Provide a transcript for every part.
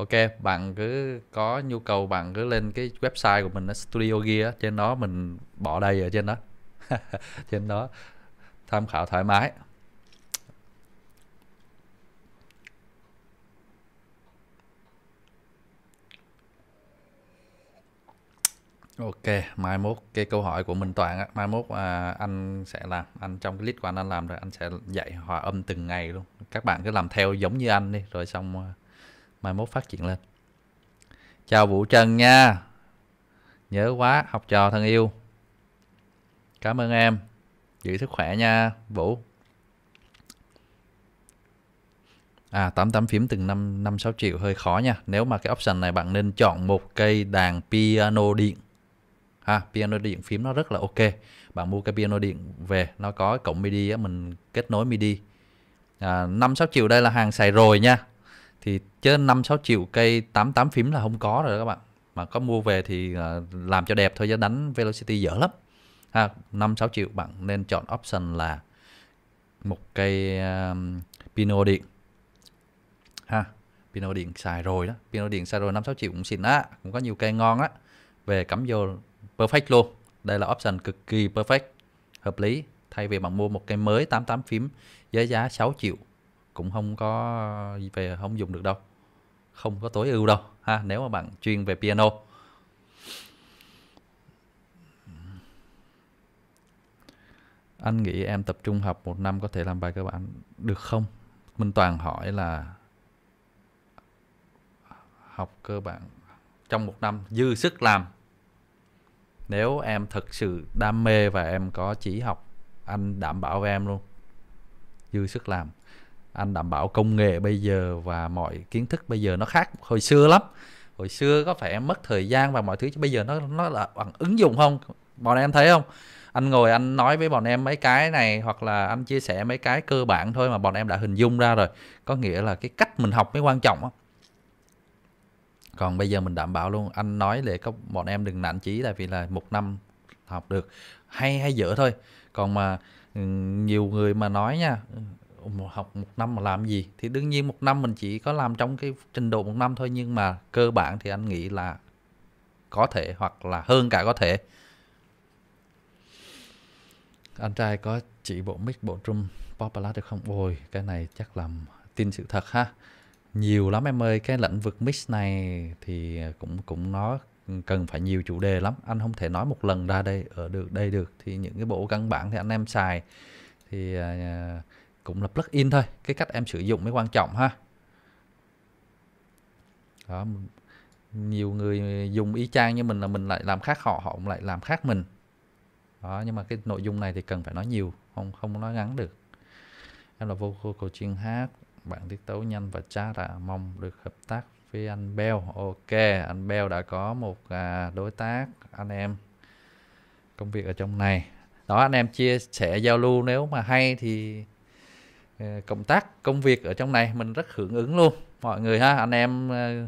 ok bạn cứ có nhu cầu bạn cứ lên cái website của mình là studio gear trên đó mình bỏ đây ở trên đó trên đó tham khảo thoải mái Ok, mai mốt cái câu hỏi của mình Toàn á, mai mốt à, anh sẽ làm, anh trong cái list của anh anh làm rồi anh sẽ dạy hòa âm từng ngày luôn. Các bạn cứ làm theo giống như anh đi rồi xong à, mai mốt phát triển lên chào vũ trần nha nhớ quá học trò thân yêu cảm ơn em giữ sức khỏe nha vũ À tám tám phím từng năm năm sáu triệu hơi khó nha. Nếu mà cái option này bạn nên chọn một cây đàn piano điện. Ha, piano điện phím nó rất là ok. Bạn mua cái piano điện về nó có cổng MIDI á mình kết nối MIDI. À sáu triệu đây là hàng xài rồi nha thì chứ năm sáu triệu cây 88 phím là không có rồi đó các bạn mà có mua về thì à, làm cho đẹp thôi chứ đánh velocity dở lắm ha năm sáu triệu bạn nên chọn option là một cây um, pino điện ha pino điện xài rồi đó pino điện xài rồi năm sáu triệu cũng xịn á cũng có nhiều cây ngon á về cắm vô perfect luôn đây là option cực kỳ perfect hợp lý thay vì bạn mua một cây mới 88 phím với giá 6 triệu cũng không có ờ, về không dùng được đâu không có tối ưu đâu ha nếu mà bạn chuyên về piano anh nghĩ em tập trung học một năm có thể làm bài cơ bản được không minh toàn hỏi là học cơ bản trong một năm dư sức làm nếu em thật sự đam mê và em có chỉ học anh đảm bảo với em luôn dư sức làm anh đảm bảo công nghệ bây giờ và mọi kiến thức bây giờ nó khác hồi xưa lắm hồi xưa có phải em mất thời gian và mọi thứ chứ bây giờ nó nó là bằng ứng dụng không bọn em thấy không anh ngồi anh nói với bọn em mấy cái này hoặc là anh chia sẻ mấy cái cơ bản thôi mà bọn em đã hình dung ra rồi có nghĩa là cái cách mình học mới quan trọng đó. còn bây giờ mình đảm bảo luôn anh nói để các bọn em đừng nản chí tại vì là một năm học được hay hay dở thôi còn mà ừ, nhiều người mà nói nha học một năm mà làm gì thì đương nhiên một năm mình chỉ có làm trong cái trình độ một năm thôi nhưng mà cơ bản thì anh nghĩ là có thể hoặc là hơn cả có thể anh trai có chỉ bộ mic bộ trung pop ballad được không ôi cái này chắc làm tin sự thật ha nhiều lắm em ơi cái lĩnh vực mix này thì cũng cũng nó cần phải nhiều chủ đề lắm anh không thể nói một lần ra đây ở được đây được thì những cái bộ căn bản thì anh em xài thì uh, cũng là plugin thôi cái cách em sử dụng mới quan trọng ha đó, nhiều người dùng y chang như mình là mình lại làm khác họ họ cũng lại làm khác mình đó nhưng mà cái nội dung này thì cần phải nói nhiều không không nói ngắn được em là vocal chuyên hát bạn tiết tấu nhanh và chat là mong được hợp tác với anh Bell ok anh Bell đã có một à, đối tác anh em công việc ở trong này đó anh em chia sẻ giao lưu nếu mà hay thì Ờ, cộng tác công việc ở trong này mình rất hưởng ứng luôn mọi người ha anh em ờ,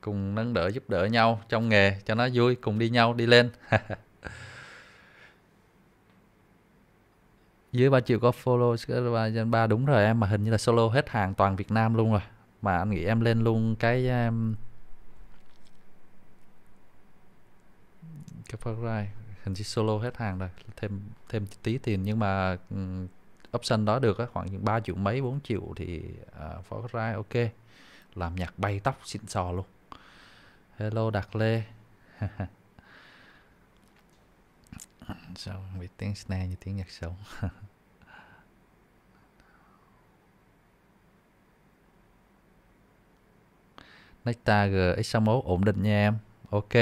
cùng nâng đỡ giúp đỡ nhau trong nghề cho nó vui cùng đi nhau đi lên dưới 3 triệu có follow ba đúng rồi em mà hình như là solo hết hàng toàn Việt Nam luôn rồi mà anh nghĩ em lên luôn cái um, cái phần right hình như solo hết hàng rồi thêm thêm tí tiền nhưng mà um, option đó được á, khoảng ba triệu mấy 4 triệu thì à, uh, ra, ok làm nhạc bay tóc xịn sò luôn hello Đạt Lê sao bị tiếng snare như tiếng nhạc sống Necta GX61 ổn định nha em Ok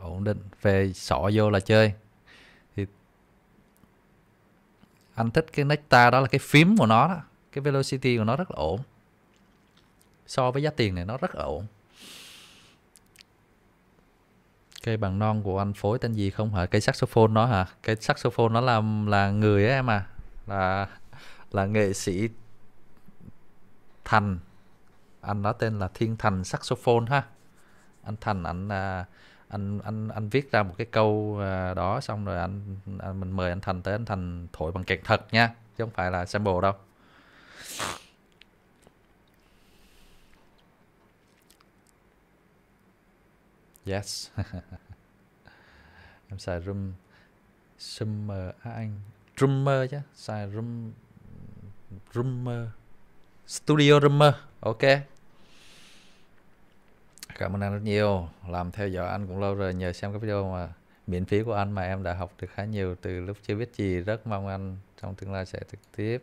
ổn định về sọ vô là chơi anh thích cái nectar đó là cái phím của nó đó cái velocity của nó rất là ổn so với giá tiền này nó rất là ổn cây bằng non của anh phối tên gì không hả cây saxophone nó hả cây saxophone nó làm là người ấy em à là là nghệ sĩ thành anh nói tên là thiên thành saxophone ha anh thành anh uh, à, anh anh anh viết ra một cái câu à, đó xong rồi anh, anh mình mời anh thành tới anh thành thổi bằng kẹt thật nha chứ không phải là sample đâu yes em xài room summer à, anh drummer chứ xài room drummer studio drummer ok Cảm ơn anh rất nhiều. Làm theo dõi anh cũng lâu rồi nhờ xem cái video mà miễn phí của anh mà em đã học được khá nhiều từ lúc chưa biết gì. Rất mong anh trong tương lai sẽ trực tiếp.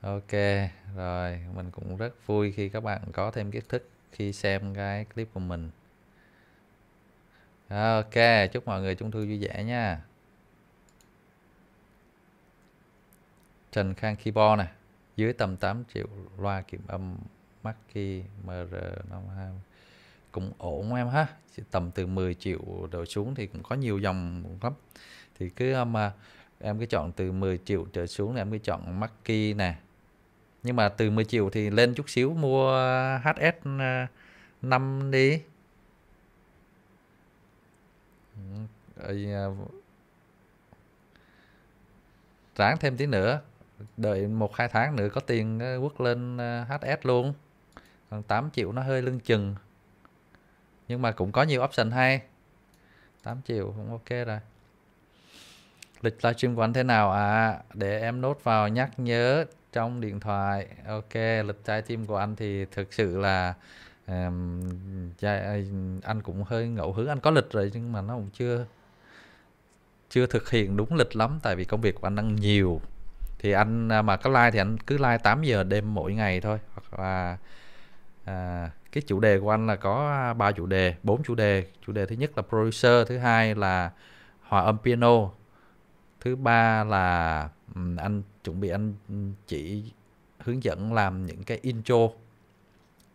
Ok, rồi mình cũng rất vui khi các bạn có thêm kiến thức khi xem cái clip của mình. Ok, chúc mọi người trung thu vui vẻ nha. Trần Khang Keyboard nè, dưới tầm 8 triệu loa kiểm âm Mackie MR52 cũng ổn em ha tầm từ 10 triệu đổ xuống thì cũng có nhiều dòng lắm thì cứ mà um, em cứ chọn từ 10 triệu trở xuống là em cứ chọn Maki nè nhưng mà từ 10 triệu thì lên chút xíu mua HS 5 uh, đi ừ, à, ráng thêm tí nữa đợi một hai tháng nữa có tiền uh, quất lên HS uh, luôn còn 8 triệu nó hơi lưng chừng nhưng mà cũng có nhiều option hay 8 triệu cũng ok rồi lịch livestream của anh thế nào à để em nốt vào nhắc nhớ trong điện thoại ok lịch livestream của anh thì thực sự là um, anh cũng hơi ngẫu hứng anh có lịch rồi nhưng mà nó cũng chưa chưa thực hiện đúng lịch lắm tại vì công việc của anh đang nhiều thì anh à, mà có like thì anh cứ like 8 giờ đêm mỗi ngày thôi hoặc là à, cái chủ đề của anh là có à, ba chủ đề bốn chủ đề chủ đề thứ nhất là producer thứ hai là hòa âm piano thứ ba là anh chuẩn bị anh chỉ hướng dẫn làm những cái intro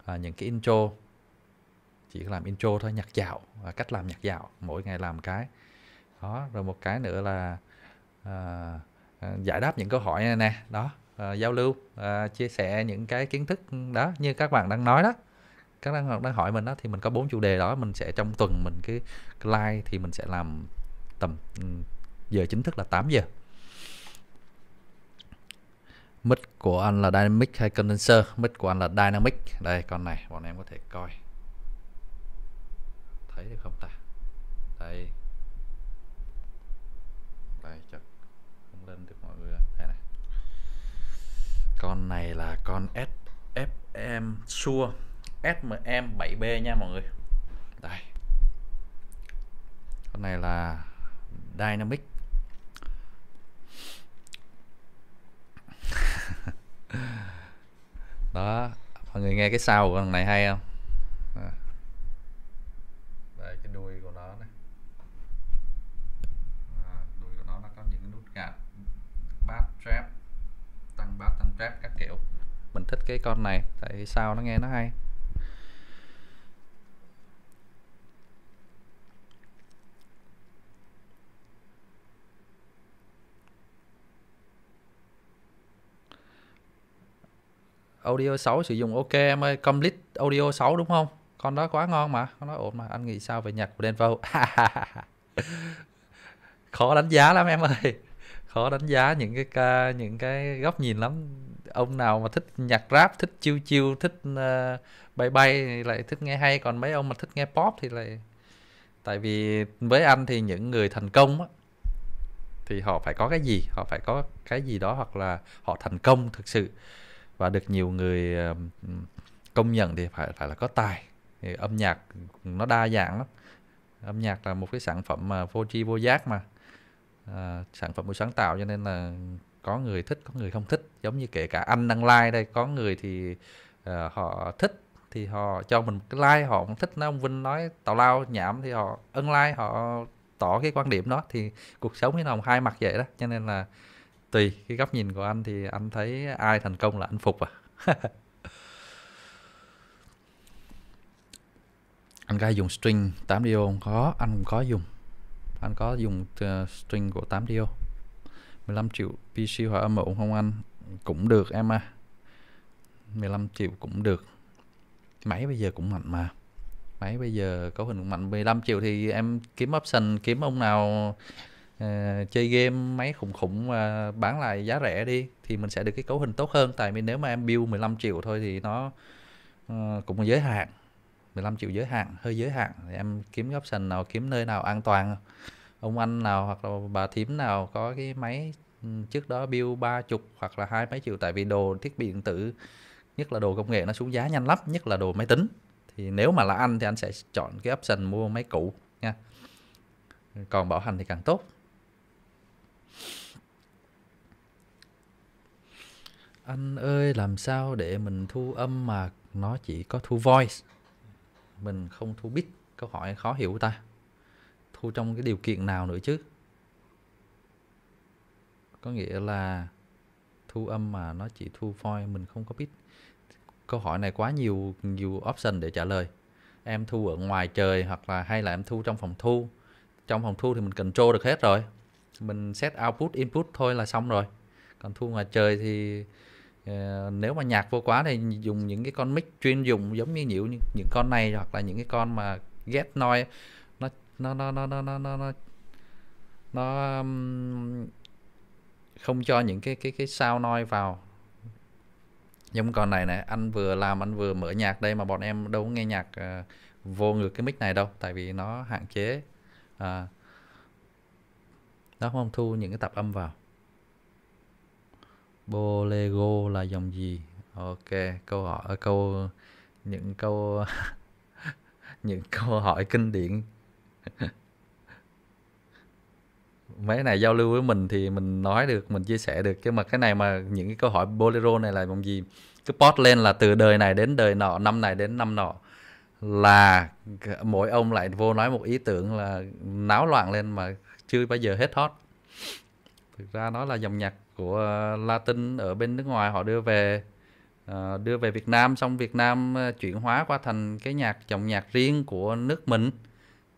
à, những cái intro chỉ làm intro thôi nhạc dạo và cách làm nhạc dạo mỗi ngày làm cái đó rồi một cái nữa là à, à giải đáp những câu hỏi này nè đó à, giao lưu à, chia sẻ những cái kiến thức đó như các bạn đang nói đó các đang đang hỏi mình đó thì mình có bốn chủ đề đó mình sẽ trong tuần mình cái live thì mình sẽ làm tầm ừ, giờ chính thức là 8 giờ mic của anh là dynamic hay condenser mic của anh là dynamic đây con này bọn em có thể coi thấy được không ta đây đây chắc không lên được mọi người đây này con này là con SFM Sure SMM7B nha mọi người đây con này là dynamic đó mọi người nghe cái sau của con này hay không đây cái đuôi của nó này à, đuôi của nó nó có những cái nút gạt bass trap tăng bass tăng trap các kiểu mình thích cái con này tại sao nó nghe nó hay audio 6 sử dụng ok em ơi complete audio 6 đúng không con đó quá ngon mà con nói ổn mà anh nghĩ sao về nhạc của Denver khó đánh giá lắm em ơi khó đánh giá những cái ca những cái góc nhìn lắm ông nào mà thích nhạc rap thích chiêu chiêu thích uh, bay bay lại thích nghe hay còn mấy ông mà thích nghe pop thì lại tại vì với anh thì những người thành công á, thì họ phải có cái gì họ phải có cái gì đó hoặc là họ thành công thực sự và được nhiều người công nhận thì phải phải là có tài thì âm nhạc nó đa dạng lắm âm nhạc là một cái sản phẩm mà vô tri vô giác mà à, sản phẩm của sáng tạo cho nên là có người thích có người không thích giống như kể cả anh đăng like đây có người thì uh, họ thích thì họ cho mình một cái like họ cũng thích nó ông Vinh nói tào lao nhảm thì họ ân like họ tỏ cái quan điểm đó thì cuộc sống thì nó hai mặt vậy đó cho nên là tùy cái góc nhìn của anh thì anh thấy ai thành công là anh phục à anh có dùng string 8 dio không có anh không có dùng anh có dùng ờ, string của 8 dio 15 triệu PC hoặc âm ổn không anh cũng được em à 15 triệu cũng được máy bây giờ cũng mạnh mà máy bây giờ cấu hình cũng mạnh 15 triệu thì em kiếm option kiếm ông nào Ờ, chơi game máy khủng khủng và bán lại giá rẻ đi thì mình sẽ được cái cấu hình tốt hơn tại vì nếu mà em build 15 triệu thôi thì nó uh, cũng giới hạn 15 triệu giới hạn hơi giới hạn thì em kiếm góc sàn nào kiếm nơi nào an toàn ông anh nào hoặc là bà thím nào có cái máy ừ, trước đó build ba chục hoặc là hai mấy triệu tại vì đồ thiết bị điện tử nhất là đồ công nghệ nó xuống giá nhanh lắm nhất là đồ máy tính thì nếu mà là anh thì anh sẽ chọn cái option mua máy cũ nha còn bảo hành thì càng tốt anh ơi làm sao để mình thu âm mà nó chỉ có thu voice mình không thu bit câu hỏi khó hiểu ta thu trong cái điều kiện nào nữa chứ có nghĩa là thu âm mà nó chỉ thu voice mình không có bit câu hỏi này quá nhiều nhiều option để trả lời em thu ở ngoài trời hoặc là hay là em thu trong phòng thu trong phòng thu thì mình control được hết rồi mình set output input thôi là xong rồi còn thu ngoài trời thì Ờ, nếu mà nhạc vô quá thì dùng những cái con mic chuyên dùng giống như nhiều những con này hoặc là những cái con mà get noise nó nó nó nó nó nó nó nó, nó không cho những cái cái cái sao noi vào giống con này này anh vừa làm anh vừa mở nhạc đây mà bọn em đâu có nghe nhạc uh, vô ngược cái mic này đâu tại vì nó hạn chế à, nó không thu những cái tập âm vào Bolero là dòng gì? Ok, câu hỏi ờ, câu những câu những câu hỏi kinh điển. Mấy này giao lưu với mình thì mình nói được, mình chia sẻ được chứ mà cái này mà những cái câu hỏi bolero này là dòng gì? Cứ post lên là từ đời này đến đời nọ, năm này đến năm nọ là mỗi ông lại vô nói một ý tưởng là náo loạn lên mà chưa bao giờ hết hot thực ra nó là dòng nhạc của Latin ở bên nước ngoài họ đưa về ờ, đưa về Việt Nam xong Việt Nam ờ, chuyển hóa qua thành cái nhạc dòng nhạc riêng của nước mình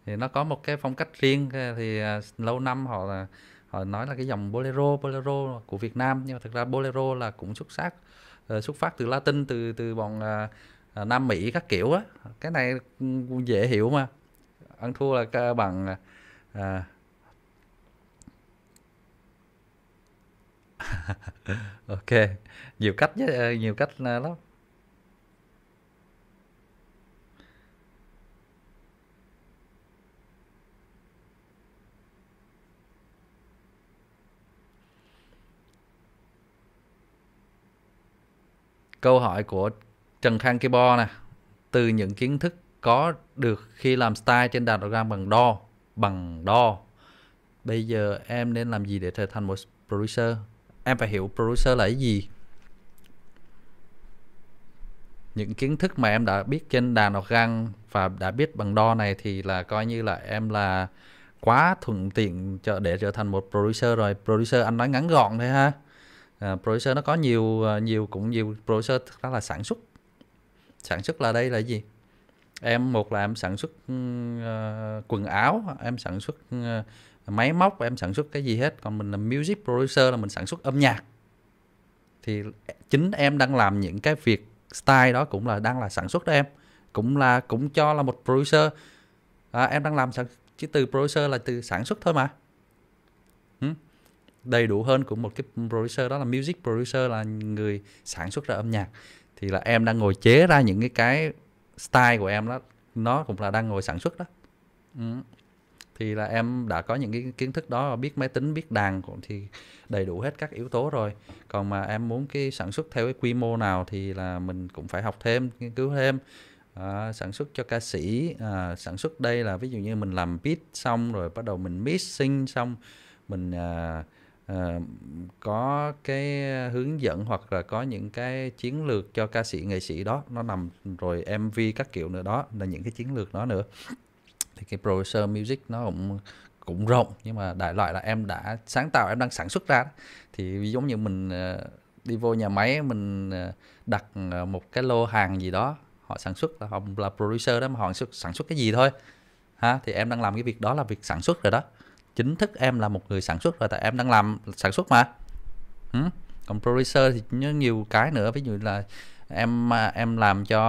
thì nó có một cái phong cách riêng ờ, thì lâu năm họ là họ nói là cái dòng bolero bolero của Việt Nam nhưng mà thực ra bolero là cũng xuất sắc xuất phát từ Latin từ từ bọn Nam Mỹ các kiểu á cái này ừ, dễ hiểu mà ăn thua là bằng uh, ok nhiều cách với ờ, nhiều cách ờ, lắm câu hỏi của Trần Khang Kibo nè từ những kiến thức có được khi làm style trên đàn program bằng đo bằng đo bây giờ em nên làm gì để trở thành một producer em phải hiểu producer là cái gì những kiến thức mà em đã biết trên đàn hoặc găng và đã biết bằng đo này thì là coi như là em là quá thuận tiện cho để trở thành một producer rồi producer anh nói ngắn gọn thôi ha à, producer nó có nhiều à, nhiều cũng nhiều producer thực ra là sản xuất sản xuất là đây là gì em một là em sản xuất uh, quần áo em sản xuất uh, máy móc và em sản xuất cái gì hết còn mình là music producer là mình sản xuất âm nhạc thì chính em đang làm những cái việc style đó cũng là đang là sản xuất đó em cũng là cũng cho là một producer à, em đang làm sản, chứ từ producer là từ sản xuất thôi mà ừ. đầy đủ hơn của một cái producer đó là music producer là người sản xuất ra âm nhạc thì là em đang ngồi chế ra những cái cái style của em đó nó cũng là đang ngồi sản xuất đó ừ thì là em đã có những cái kiến thức đó biết máy tính biết đàn cũng thì đầy đủ hết các yếu tố rồi còn mà em muốn cái sản xuất theo cái quy mô nào thì là mình cũng phải học thêm nghiên cứu thêm à, sản xuất cho ca sĩ à, sản xuất đây là ví dụ như mình làm beat xong rồi bắt đầu mình mixing xong mình à, à, có cái hướng dẫn hoặc là có những cái chiến lược cho ca sĩ nghệ sĩ đó nó nằm rồi mv các kiểu nữa đó là những cái chiến lược đó nữa thì cái producer music nó cũng cũng rộng nhưng mà đại loại là em đã sáng tạo em đang sản xuất ra thì giống như mình ờ, đi vô nhà máy mình ờ, đặt ờ, một cái lô hàng gì đó họ sản xuất là họ là producer đó mà họ sản xuất cái gì thôi ha thì em đang làm cái việc đó là việc sản xuất rồi đó chính thức em là một người sản xuất rồi tại em đang làm sản xuất mà còn producer thì nhiều cái nữa ví dụ là em à, em làm cho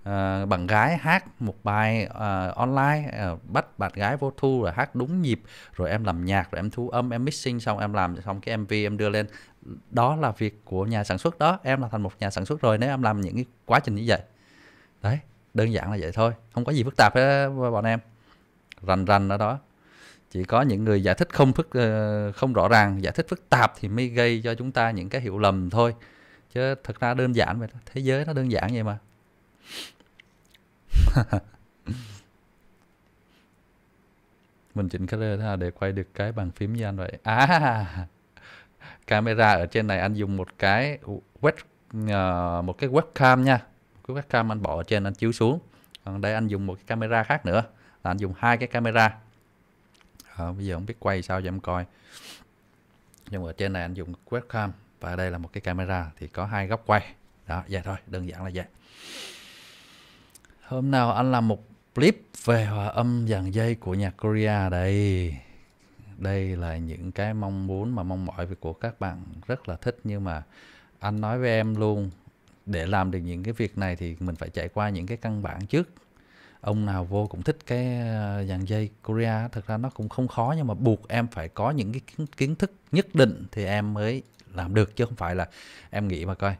uh, bạn gái hát một bài uh, online uh, bắt bạn gái vô thu rồi hát đúng nhịp rồi em làm nhạc rồi em thu âm em mixing xong em làm xong cái mv em đưa lên đó là việc của nhà sản xuất đó em là thành một nhà sản xuất rồi nếu em làm những cái quá trình như vậy đấy đơn giản là vậy thôi không có gì phức tạp với bọn em rành rành ở đó chỉ có những người giải thích không phức không rõ ràng giải thích phức tạp thì mới gây cho chúng ta những cái hiểu lầm thôi chứ thật ra đơn giản vậy đó. thế giới nó đơn giản vậy mà mình chỉnh camera để quay được cái bàn phím như anh vậy à camera ở trên này anh dùng một cái web uh, một cái webcam nha cái webcam anh bỏ ở trên anh chiếu xuống còn đây anh dùng một cái camera khác nữa là anh dùng hai cái camera à, bây giờ không biết quay sao cho em coi nhưng ở trên này anh dùng webcam và đây là một cái camera thì có hai góc quay đó vậy thôi đơn giản là vậy hôm nào anh làm một clip về hòa âm dàn dây của nhạc Korea đây đây là những cái mong muốn mà mong mỏi của các bạn rất là thích nhưng mà anh nói với em luôn để làm được những cái việc này thì mình phải trải qua những cái căn bản trước ông nào vô cũng thích cái ờ, dàn dây Korea thực ra nó cũng không khó nhưng mà buộc em phải có những cái kiến thức nhất định thì em mới làm được chứ không phải là em nghĩ mà coi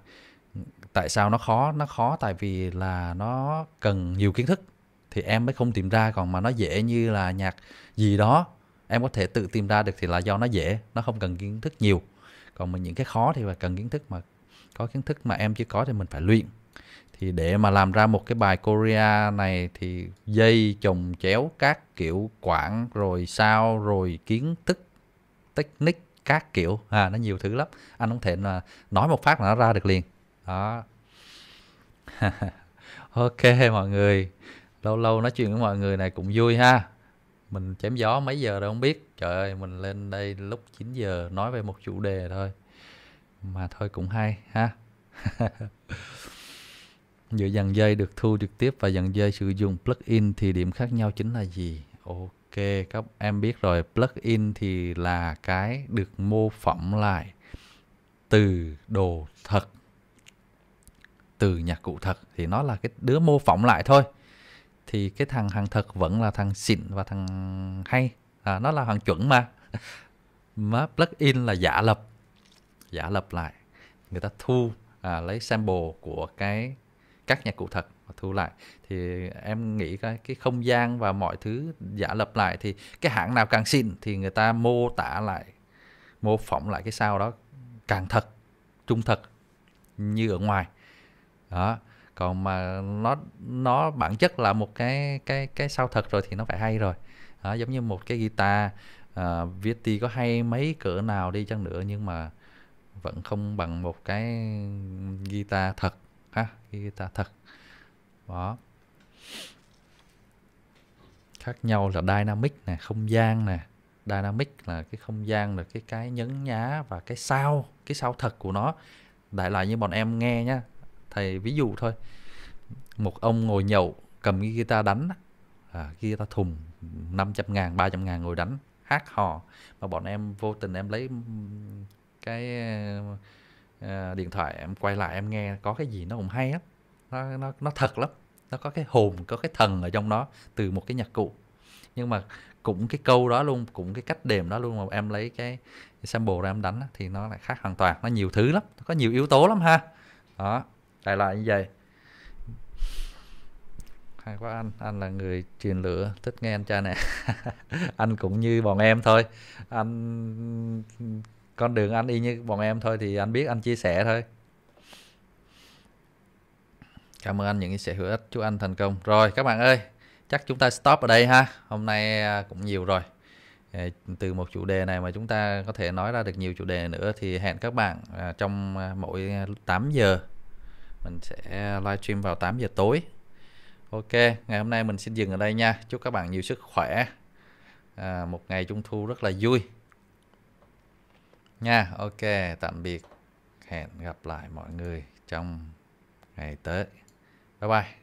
tại sao nó khó nó khó tại vì là nó cần nhiều kiến thức thì em mới không tìm ra còn mà nó dễ như là nhạc gì đó em có thể tự tìm ra được thì là do nó dễ nó không cần kiến thức nhiều còn mình những cái khó thì phải cần kiến thức mà có kiến thức mà em chưa có thì mình phải luyện thì để mà làm ra một cái bài Korea này thì dây chồng chéo các kiểu quảng rồi sao rồi kiến thức technique các kiểu à nó nhiều thứ lắm anh không thể là nói một phát là nó ra được liền đó ok mọi người lâu lâu nói chuyện với mọi người này cũng vui ha mình chém gió mấy giờ đâu không biết trời ơi mình lên đây lúc 9 giờ nói về một chủ đề thôi mà thôi cũng hay ha giữa dàn dây được thu trực tiếp và dàn dây sử dụng plugin thì điểm khác nhau chính là gì ok các em biết rồi plugin thì là cái được mô phỏng lại từ đồ thật từ nhạc cụ thật thì nó là cái đứa mô phỏng lại thôi thì cái thằng hàng thật vẫn là thằng xịn và thằng hay à, nó là hàng chuẩn mà mà plug in là giả lập giả lập lại người ta thu à, lấy sample của cái các nhạc cụ thật và thu lại thì em nghĩ cái cái không gian và mọi thứ giả lập lại thì cái hãng nào càng xịn thì người ta mô tả lại mô phỏng lại cái sao đó càng thật trung thật như ở ngoài đó còn mà nó nó bản chất là một cái cái cái sao thật rồi thì nó phải hay rồi đó, giống như một cái guitar uh, ờ, Vietti có hay mấy cỡ nào đi chăng nữa nhưng mà vẫn không bằng một cái guitar thật ha guitar thật đó khác nhau là dynamic nè không gian nè dynamic là cái không gian là cái cái nhấn nhá và cái sao cái sao thật của nó đại loại như bọn em nghe nhá thầy ví dụ thôi một ông ngồi nhậu cầm cái guitar đánh à, guitar thùng 500 ngàn 300 ngàn ngồi đánh hát hò mà bọn em vô tình em lấy cái à, điện thoại em quay lại em nghe có cái gì nó cũng hay lắm nó nó nó thật lắm nó có cái hồn có cái thần ở trong đó từ một cái nhạc cụ nhưng mà cũng cái câu đó luôn cũng cái cách đềm đó luôn mà em lấy cái sample ra em đánh thì nó lại khác hoàn toàn nó nhiều thứ lắm nó có nhiều yếu tố lắm ha đó đại loại như vậy hay quá anh anh là người truyền lửa thích nghe anh cha nè anh cũng như bọn em thôi anh con đường anh y như bọn em thôi thì anh biết anh chia sẻ thôi cảm ơn anh những chia sẻ hữu ích chúc anh thành công rồi các bạn ơi chắc chúng ta stop ở đây ha hôm nay à, cũng nhiều rồi ờ, từ một chủ đề này mà chúng ta có thể nói ra được nhiều chủ đề nữa thì hẹn các bạn à, trong à, mỗi 8 giờ mình sẽ livestream vào 8 giờ tối ok ngày hôm nay mình xin dừng ở đây nha chúc các bạn nhiều sức khỏe à, một ngày trung thu rất là vui nha ok tạm biệt hẹn gặp lại mọi người trong ngày tới bye bye